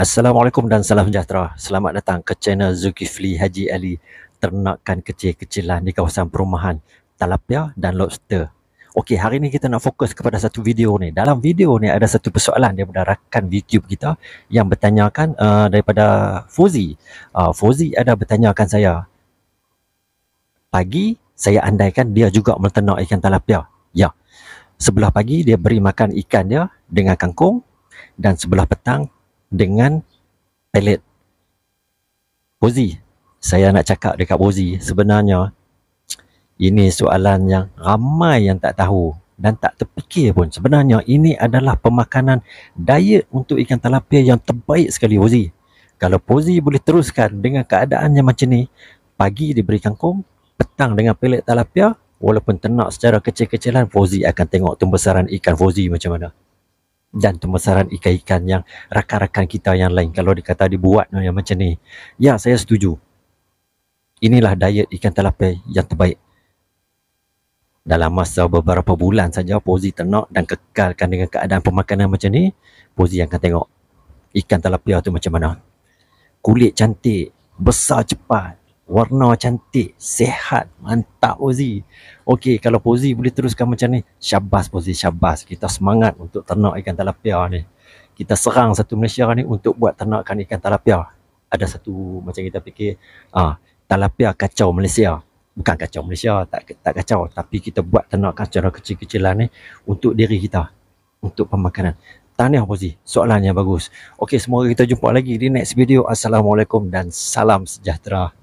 Assalamualaikum dan salam sejahtera. Selamat datang ke channel Zulkifli Haji Ali Ternakan kecil-kecilan di kawasan perumahan Talapia dan Lobster. Okey, hari ni kita nak fokus kepada satu video ni. Dalam video ni ada satu persoalan daripada rakan YouTube kita yang bertanyakan uh, daripada Fuzi. Uh, Fuzi ada bertanyakan saya. Pagi saya andaikan dia juga menternak ikan talapia. Ya. Sebelah pagi dia beri makan ikan dia dengan kangkung dan sebelah petang dengan pelet Bozi. Saya nak cakap dekat Bozi sebenarnya ini soalan yang ramai yang tak tahu dan tak terfikir pun. Sebenarnya ini adalah pemakanan diet untuk ikan talapia yang terbaik sekali Bozi. Kalau Bozi boleh teruskan dengan keadaannya macam ni, pagi diberi kangkung, petang dengan pelet talapia, walaupun ternak secara kecil-kecilan, Bozi akan tengok tumbesaran ikan Bozi macam mana dan pembesaran ikan-ikan yang rakan-rakan kita yang lain kalau dikata dibuat yang macam ni ya saya setuju inilah diet ikan telapai yang terbaik dalam masa beberapa bulan saja Pozi ternak dan kekalkan dengan keadaan pemakanan macam ni Pozi akan tengok ikan telapia tu macam mana kulit cantik besar cepat warna cantik, sehat, mantap Ozi. Okey, kalau Ozi boleh teruskan macam ni, syabas Ozi, syabas. Kita semangat untuk ternak ikan talapia ni. Kita serang satu Malaysia ni untuk buat ternakan ikan talapia. Ada satu macam kita fikir, ah, talapia kacau Malaysia. Bukan kacau Malaysia, tak tak kacau. Tapi kita buat ternakan secara kecil-kecilan ni untuk diri kita. Untuk pemakanan. Tahniah Ozi, soalannya bagus. Okey, semoga kita jumpa lagi di next video. Assalamualaikum dan salam sejahtera.